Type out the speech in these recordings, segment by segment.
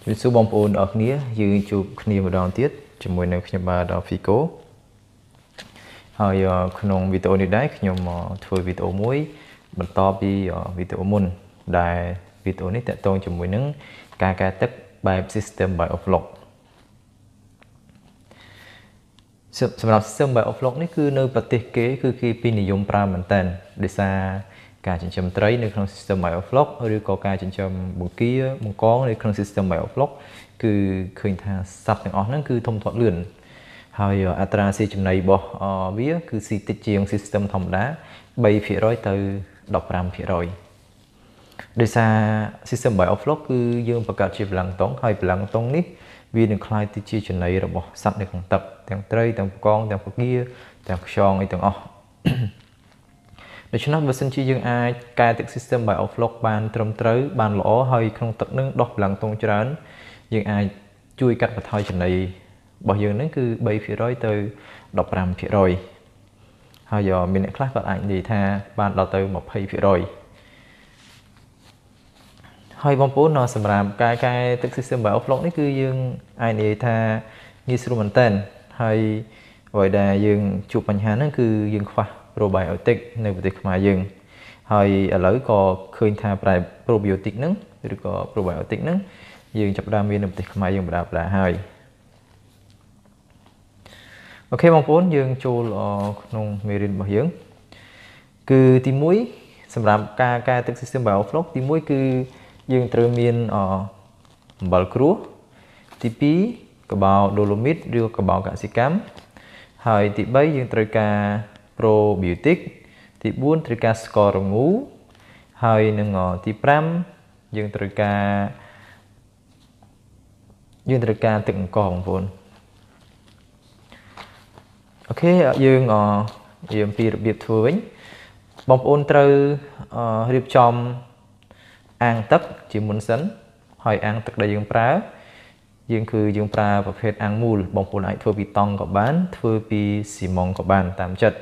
ជំរាបសួរបងប្អូនទាំងអស់គ្នាយើងជួបគ្នាម្ដងទៀតជាមួយនៅខ្ញុំបាទហ្វីកូហើយក្នុង វីដេអូនេះដែរខ្ញុំធ្វើវីដេអូមួយបន្តពីវីដេអូមុន ដែលវីដេអូនេះតាក់ទងជាមួយនឹងការកែទឹកបែប system by overlock សម្រាប់ system by overlock នេះគឺនៅប្រទេសគេ គឺគេពេញនិយមប្រើមែនតើដោយសារការចិញ្ចឹមត្រីនៅក្នុង system biofloc ឬក៏ការចិញ្ចឹមបង្គាបង្កងនៅក្នុង system biofloc គឺឃើញថាសត្វទាំងអស់ហ្នឹងគឺធំធាត់លឿនហើយអត្រាស៊ីចំណីរបស់វា គឺស៊ីតិចជាង system ធម្មតា3%ទៅ15%ដោយសារ system biofloc គឺយើងបង្កើតជាបលាំងតុងហើយបលាំងតុងនេះ វានឹងคล้ายទៅជាចំណីរបស់សត្វនៅក្នុងទឹកទាំងត្រីទាំងបង្កងទាំងបង្គាទាំងខ្យងអីទាំងអស់ដូច្នេះបើសិនជាយើងអាចកែទឹក system by overclock បានត្រឹមត្រូវបានល្អហើយក្នុងទឹកនឹងដោះកម្លាំងទងច្រើនយើងអាចជួយ កាត់បន្ថយចំណីរបស់យើងហ្នឹងគឺ3%ទៅ15%ហើយមានអ្នកខ្លះគាត់អាចនិយាយថា បានដល់ទៅ20%ហើយបងប្អូនសម្រាប់កែកែទឹក system by overclock នេះគឺយើងអាចនិយាយថាងាយស្រួលមែនតើហើយអ្វីដែលយើង ជួបបញ្ហាហ្នឹងគឺយើងខ្វះ probiotic នៅប្រទេសខ្មែរយើង ហើយឥឡូវក៏ឃើញថាប្រែ probiotic ហ្នឹងឬក៏ probiotic ហ្នឹងយើងចាប់ដើមមាននៅប្រទេសខ្មែរយើងបណ្ដាបណ្ដាហើយអូខេបងប្អូនយើងចូលក្នុងមេរៀនរបស់យើង គឺទី1សម្រាប់ការកែទឹក system bioflow ទី1គឺយើងត្រូវមានអំបិលគ្រួសទី2កបោដូឡូមីតឬកបោកសិកម្មហើយទី3យើងត្រូវការ probiotic ទី4ត្រូវការស្កររងូហើយនឹងទី5យើងត្រូវការយើងត្រូវការទឹកអង្គបងប្អូនអូខេយើងរៀនពីរបៀបធ្វើវិញបងប្អូនត្រូវរៀបចំអាងទឹកជាមុនសិន ហើយ អាងទឹកដែលយើងប្រើយើងគឺយើងប្រើប្រភេទអាងមូលបងប្អូនអាចធ្វើពីតង់ក៏បាន ធ្វើពីស៊ីម៉ងក៏បានតាមចិត្ត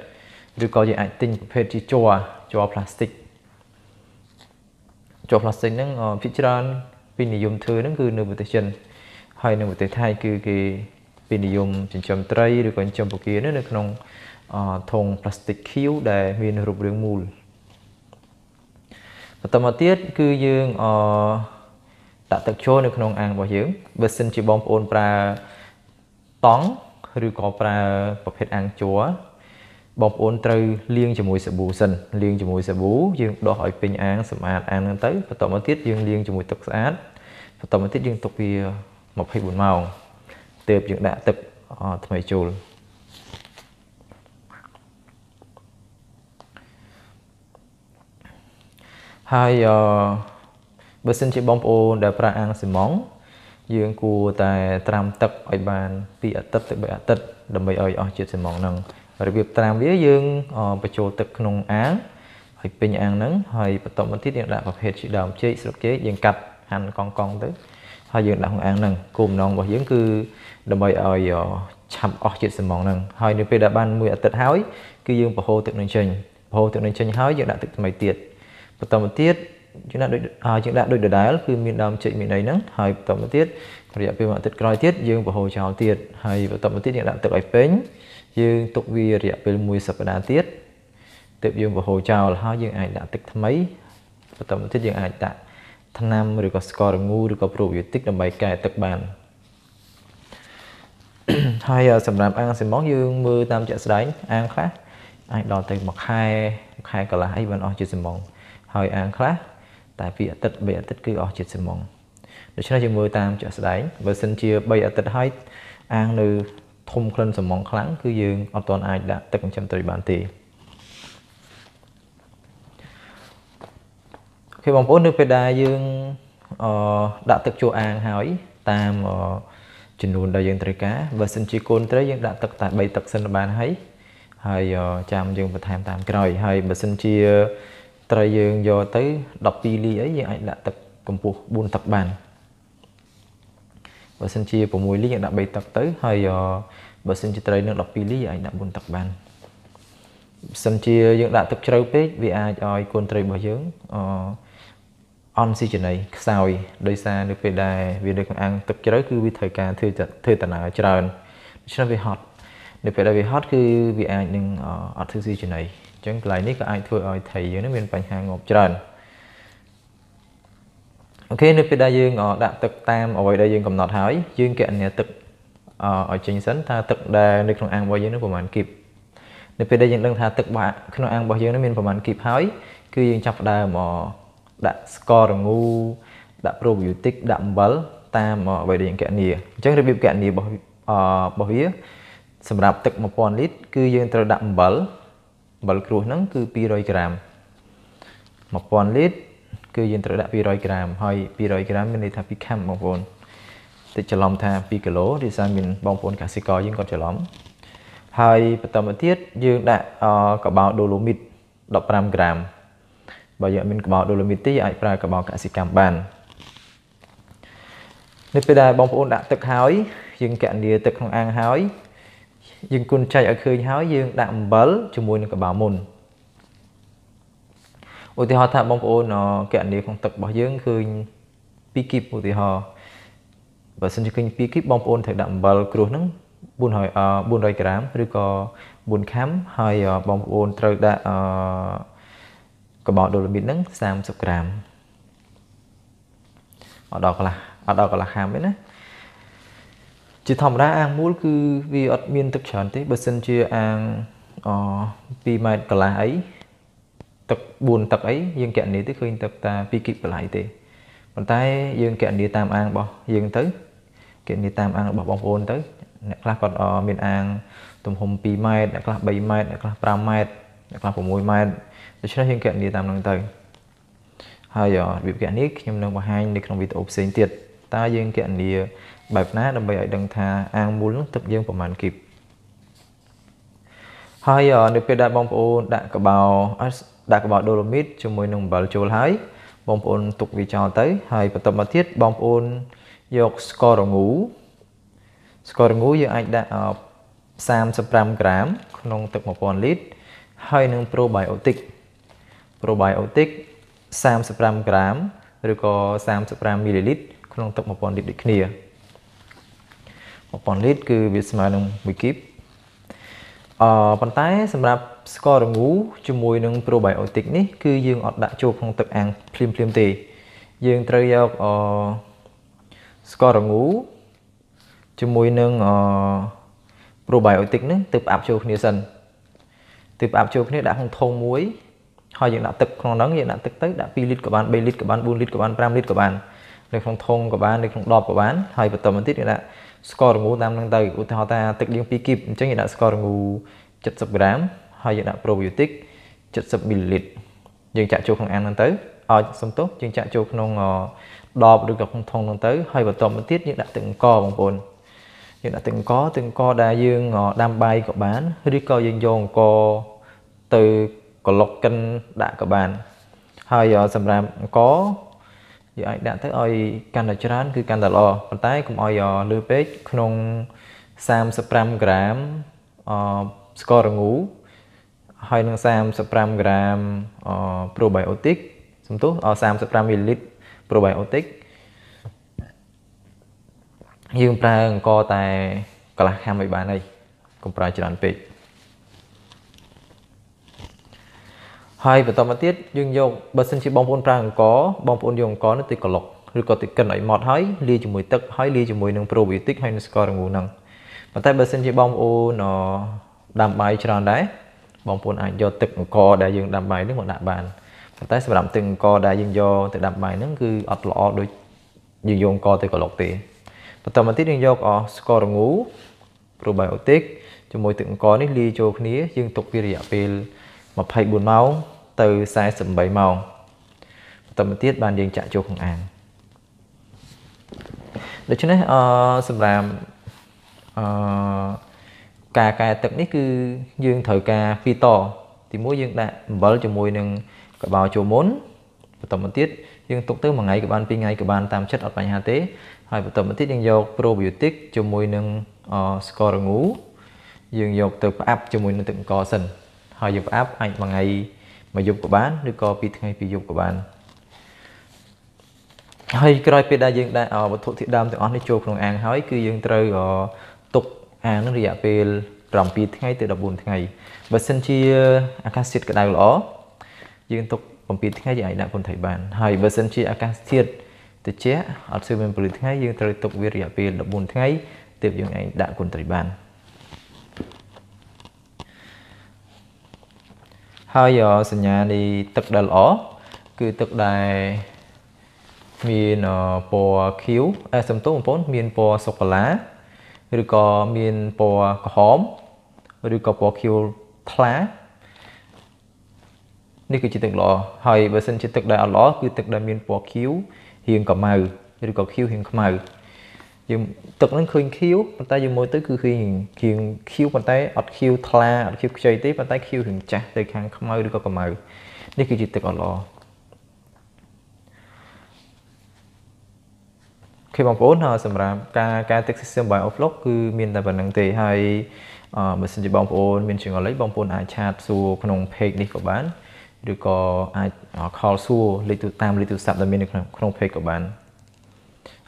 ឬក៏យើងអាចទិញប្រភេទជាជ័រជ័រផ្លាស្ទិកជ័រផ្លាស្ទិកហ្នឹងភាគច្រើនពេញនិយមធ្វើហ្នឹង គឺនៅប្រទេសចិនហើយនៅប្រទេសថៃគឺគេពេញនិយមចិញ្ចឹមត្រីឬក៏ចិញ្ចឹមពងទានៅ ក្នុងធុងផ្លាស្ទិកខៀវដែលមានរូបរាងមូលបន្តមកទៀតគឺយើងអដាក់ទឹកចូលនៅក្នុងអាងរបស់យើងបើសិនជាបងប្អូន ប្រើតង់ឬក៏ប្រើប្រភេទអាងជ័របងប្អូនត្រូវលាងជាមួយសាប៊ូសិនលាងជាមួយសាប៊ូយើងដោះឲ្យពេញអាង សម្អាតអាងហ្នឹងទៅបន្តមកទៀតយើងលាងជាមួយទឹកស្អាតបន្តមកទៀតយើងទុកវា24ម៉ោងទើបយើងដាក់ទឹកថ្មីចូលហើយអបើសិនជាបងប្អូនដែលប្រើអាងស៊ីម៉ងយើង គួរតែត្រាំទឹកឲ្យបាន2អាទិត្យទៅ3អាទិត្យដើម្បីឲ្យអស់ជាតិស៊ីម៉ងហ្នឹងរបៀបត្រាំវាយើងបញ្ចូលទឹកក្នុងអាងហើយពេញអាងហ្នឹងហើយបន្តមកទៀតយើងដាក់ប្រភេទជាដើមចេកស្លឹកចេកយើងកាត់ហាន់កង់កង់ទៅហើយយើងដាក់ក្នុងអាងហ្នឹងគោលបំណងរបស់យើងគឺដើម្បីឲ្យឆាប់អស់ជាតិសំងហ្នឹងហើយនៅពេលដែលបានមួយអាទិត្យហើយគឺយើងប្រហូរទឹកនឹងចេញប្រហូរទឹកនឹងចេញហើយយើងដាក់ទឹកថ្មីទៀតបន្តមកទៀតយើងដាក់ដូចយើងដាក់ដូចដដែលគឺមានដើមចេកមានអីហ្នឹងហើយបន្តមកទៀតរយៈពេលមួយអាទិត្យក្រោយទៀតយើងប្រហូរចោលទៀតហើយបន្តមកទៀតយើងដាក់ទឹកឲ្យពេញយើងទុកវារយៈពេល1សប្តាហ៍ទៀតទើបយើងបហូរចោលហើយយើងអាចដាក់ទឹកថ្មីបន្តមកទៀតយើងអាចដាក់ថ្នាំឬក៏ស្កររងូឬក៏ប្រូបយោទិកដើម្បីកែទឹកបានហើយសម្រាប់អាងសេម៉ងយើងមើលតាមជាក់ស្ដែងអាងខ្លះអាចដល់ទៅមួយខែខែកន្លះអីបានអស់ជាតិសេម៉ងហើយអាងខ្លះតែពីអាទិត្យ3អាទិត្យគឺអស់ជាតិសេម៉ងដូច្នេះយើងមើលតាមជាក់ស្ដែងបើសិនជា3អាទិត្យហើយអាងនៅធំក្លិនសំងខ្លាំងគឺយើងអត់ទាន់អាចដាក់ទឹកចិញ្ចឹមត្រីបានទេអូខេបងប្អូននៅពេលដែលយើងអឺដាក់ទឹកចូលអាងហើយតាមចំនួនដែលយើងត្រូវការបើសិនជាកូនត្រីយើងដាក់ទឹកតែ3ទឹកសិនបានហើយ ហើយចាំយើងបន្ថែមតាមក្រោយ ហើយបើសិនជាត្រីយើងយកទៅ12លីអីយើងអាចដាក់ទឹកកម្ពស់4ទឹកបានបើសិនជា6លីយើងដាក់3ទឹកទៅហើយបើសិនជាត្រីនឹង12លីអាចដាក់4ទឹកបានបើសិនជាយើងដាក់ទឹកជ្រៅពេកវាអាចឲ្យគូនត្រីរបស់យើងអអនស៊ីជនៃខ្សោយដោយសារនៅពេលដែលវានៅក្នុងអាងទឹកជ្រៅគឺវាត្រូវការធ្វើធ្វើតណាច្រើនដូច្នេះវាហត់នៅពេលដែលវាហត់គឺវាអាចនឹងអត់ធ្វើស៊ីជនៃអញ្ចឹងកន្លែងនេះក៏អាចធ្វើឲ្យត្រីយើងនឹងមានបញ្ហាងាប់ច្រើនអូខេនៅពេលដែលយើងដាក់ទឹកតាមអ្វីដែលយើងកំណត់ហើយយើងគណនាទឹកឲ្យចេញសិនថាទឹកដែលនៅក្នុងអាងរបស់យើងនោះប្រហែលគីបនៅពេលដែលយើងដឹងថាទឹករបស់ក្នុងអាងរបស់យើងនោះមានប្រហែលគីបហើយគឺយើងចាប់ផ្ដើមដាក់ស្កររងូដាក់ probiotic ដាក់អំបិលតាមអ្វីដែលយើងគណនាអញ្ចឹងរបៀបគណនារបស់របស់វាសម្រាប់ទឹក1000លីត្រគឺយើងត្រូវដាក់អំបិលអំបិលគ្រួសហ្នឹង គឺ200ក្រាម1000លីត្រគឺយើងត្រូវដាក់200ក្រាមហើយ200ក្រាមមានន័យថា2ខាំបងប្អូនតិចច្រឡំថា2គីឡូដោយសារមានបងប្អូនកសិករយើងគាត់ច្រឡំហើយបន្តមកទៀតយើងដាក់កបោដូឡូមីត15ក្រាមបើយើងអត់មានកបោដូឡូមីតទេអាចប្រើកបោកសិកម្មបាននៅពេលដែលបងប្អូនដាក់ទឹកហើយយើងកណ្ដៀទឹកក្នុងអាងហើយយើងគុណចែកឲ្យឃើញហើយយើងដាក់អំបិលជាមួយនឹងកបោមុនឧទាហរណ៍ថាបងប្អូនគណនីក្នុងទឹករបស់យើងឃើញ2គីបឧទាហរណ៍បើសិនជាឃើញ2គីបបងប្អូនត្រូវដាក់អំបិលគ្រួសហ្នឹង400 400ក្រាមឬក៏4ខាំហើយបងប្អូនត្រូវដាក់កបោដុលមីតហ្នឹង30ក្រាមអត់ដល់កន្លះអត់ដល់កន្លះខាំទេណាជាធម្មតាអាងមូលគឺវាអត់មាន ទឹកច្រើនទេបើសិនជាអាងអ2ម៉ែត្រកន្លះអីទឹក4ទឹកអីយើងកណនីទៅឃើញទឹកតា2គីបឡៃទេប៉ុន្តែយើងកណនីតាមអាងរបស់យើងទៅកណនីតាមអាងរបស់បងប្អូនទៅអ្នកខ្លះគាត់មានអាង ទំហំ2ម៉ែត្រអ្នកខ្លះ3ម៉ែត្រអ្នកខ្លះ5ម៉ែត្រអ្នកខ្លះ6ម៉ែត្រដូច្នេះយើងកណនីតាមនឹងទៅហើយរបៀបកណនីខ្ញុំនឹងបង្ហាញនៅក្នុងវីដេអូផ្សេងទៀតតើយើងកណនីបែបណាដើម្បីឲ្យដឹងថាអាងមូលនោះទឹកយើងប្រហែលគីបហើយនៅពេលដែលបងប្អូនដាក់កបោដាក់ក្បោដូឡូមីតជាមួយនឹងអំបិលចូលហើយបងប្អូនទុកវាចោលទៅហើយបន្តមកទៀតបងប្អូនយកស្កររងូស្កររងូយើងអាចដាក់35ក្រាមក្នុងទឹក1000លីត្រហើយនឹង probiotic probiotic 35ក្រាមឬក៏35មីលីលីត្រក្នុង ទឹក1000លីត្រដូចគ្នា1000លីត្រគឺវាស្មើនឹង1គីបអឺប៉ុន្តែ សម្រាប់ស្កររងូជាមួយនឹង probiotic នេះ គឺយើងអត់ដាក់ចូលក្នុងទឹកអាំងភ្លាមភ្លាមទេ យើងត្រូវយកអឺស្កររងូជាមួយនឹងអឺ probiotic ហ្នឹងទៅផ្អាប់ចូលគ្នាសិនទៅផ្អាប់ចូលគ្នាដាក់ក្នុងធុងមួយហើយយើងដាក់ទឹកក្នុងហ្នឹងយើងដាក់ទឹកទៅដាក់2លីត្រក៏បាន3លីត្រក៏បាន4លីត្រក៏បាន5លីត្រក៏បាននៅក្នុងធុងក៏បាននៅក្នុងដបក៏បានហើយបន្តមកទៀតយើងដាក់ស្កររងូតាមនឹងទៅឧទាហរណ៍ថាទឹកលាង2គីបអញ្ចឹងយើងដាក់ស្កររងូ70ក្រាមហើយយើងដាក់ probiotic 70មីលីលីត្រយើងចាក់ចូលក្នុងអានហ្នឹងទៅអោសំទោសយើងចាក់ចូលក្នុង ដបឬក៏ក្នុងថុងហ្នឹងទៅហើយបន្តមកទៀតយើងដាក់ទឹកអង្គបងប្អូនយើងដាក់ទឹកអង្គទឹកអង្គដែលយើងដាំបាយក៏បានឬក៏យើងយកអង្គទៅក្លុកកិនដាក់ក៏បានហើយសម្រាប់អង្គយើងអាចដាក់ទៅឲ្យកាន់តែច្រើនគឺកាន់តែល្អប៉ុន្តែកុំឲ្យលឺពេកក្នុង35ក្រាមអស្កររងូហើយនឹង35ក្រាមអប្រូបៃអូទិកសំទុះ35មីលីលីត្រប្រូបៃអូទិកយើងប្រើអង្គតែកន្លះខាំឲ្យបានហើយកុំប្រើច្រើនពេកហើយបន្តមកទៀតយើងយកបើសិនជាបងប្អូនប្រើអង្គបងប្អូនយកអង្គនេះទៅក្លុកឬក៏ទៅកិនឲ្យម៉ត់ហើយលាយជាមួយទឹក ហើយលាយជាមួយនឹង probiotic ហើយនឹងស្កររងូហ្នឹងប៉ុន្តែបើសិនជាបងប្អូនដាំបាយច្រើនដែរបងប្អូនអាចយកទឹកអង្គដែលយើងដាំបាយនេះមកដាក់បានប៉ុន្តែសម្រាប់ទឹកអង្គដែលយើងយកទៅដាំបាយហ្នឹងគឺអត់ល្អដូចយើងយកអង្គទៅក្លុកទេបន្តមកទៀតយើងយកអស្កររងូ probiotic ជាមួយ ទឹកអង្គនេះលាយចូលគ្នា យើងទុកវារយៈពេល24ម៉ោងទៅ48ម៉ោងបន្តមកទៀតបានយើងចាក់ចូលក្នុងអានដូច្នេះអសម្រាប់អការកែទឹកនេះគឺយើងត្រូវការពីរតទីមួយយើងដាក់អំបិលជាមួយនឹងកបោចូលមុនបន្តមកទៀតយើងទុកទៅមួយថ្ងៃក៏បានពីរថ្ងៃក៏បានតាមចិត្តអត់បញ្ហាទេ ហើយបន្តមកទៀតយើងយក probiotic ជាមួយនឹងស្កររងូយើងយកទៅផ្អាប់ជាមួយនឹងទឹកអង្ករសិនហើយយើងប្រអាប់អាចមួយថ្ងៃមួយយប់ក៏បានឬក៏ពីរថ្ងៃពីរយប់ក៏បានហើយក្រោយពេលដែលយើងដាក់វត្ថុធាតុដើមទាំងអស់នេះចូលក្នុងអាងហើយ គឺយើងត្រូវទុកអាងនឹងរយៈពេល7ថ្ងៃទៅ14ថ្ងៃបើសិនជាអាកាសធាតុក្តៅល្អយើងទុក7ថ្ងៃយើងអាចដាក់កូនថៃបាន ហើយបើសិនជាអាកាសធាតុត្រជាក់អត់ស្ទើរមាន7ថ្ងៃយើងត្រូវទុកវារយៈពេល14ថ្ងៃទើបយើងអាចដាក់កូនត្រីបាន។ហើយសញ្ញានៃទឹកដែលល្អគឺទឹកដែលមានពណ៌ខៀវអេសំទោសបងប្អូនមានពណ៌សូកូឡាឬក៏មានពណ៌ក្រហមឬក៏ពណ៌ខៀវថ្លានេះគឺជាទឹកល្អហើយបើសិនជាទឹកដែលអត់ល្អគឺទឹកដែលមានពណ៌ខៀវរាងកម៉ៅឬក៏ខៀវរាងខ្មៅយើងទឹកហ្នឹងឃើញខៀវប៉ុន្តែយើងមើលទៅគឺឃើញឃៀងខៀវប៉ុន្តែអត់ខៀវថ្លាអត់ខៀវខ្ចីទេប៉ុន្តែខៀវរឿងចាស់ទៅខាងខ្មៅឬក៏កម្ៅនេះគឺជាទឹកអត់ល្អឃើញបងប្អូនសម្រាប់ការការ text system by outlook គឺមានតែប៉ុណ្្នឹងទេ ហើយបើសិនជាបងប្អូនមានចម្ងល់អីបងប្អូនអាចឆាតសួរក្នុង page នេះក៏បានឬក៏អាច call សួរលេខទូរស័ព្ទតាមលេខទូរស័ព្ទដែលមាននៅក្នុង page ក៏បាន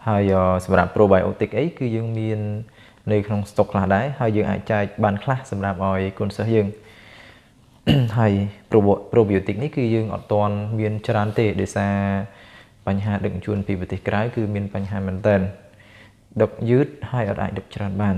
ហើយសម្រាប់ probiotic អីគឺយើងមាននៅក្នុង stock ខ្លះដែរហើយយើងអាចចែកបានខ្លះសម្រាប់ឲ្យកូនសិស្សយើងហើយ probiotic នេះគឺយើងអត់ទាន់មានច្រើនទេដោយសារ បញ្ហាដឹកជញ្ជូនពីប្រទេសក្រៅគឺមានបញ្ហាមែនតើដឹកយឺតហើយអត់អាចដឹកច្រើនបាន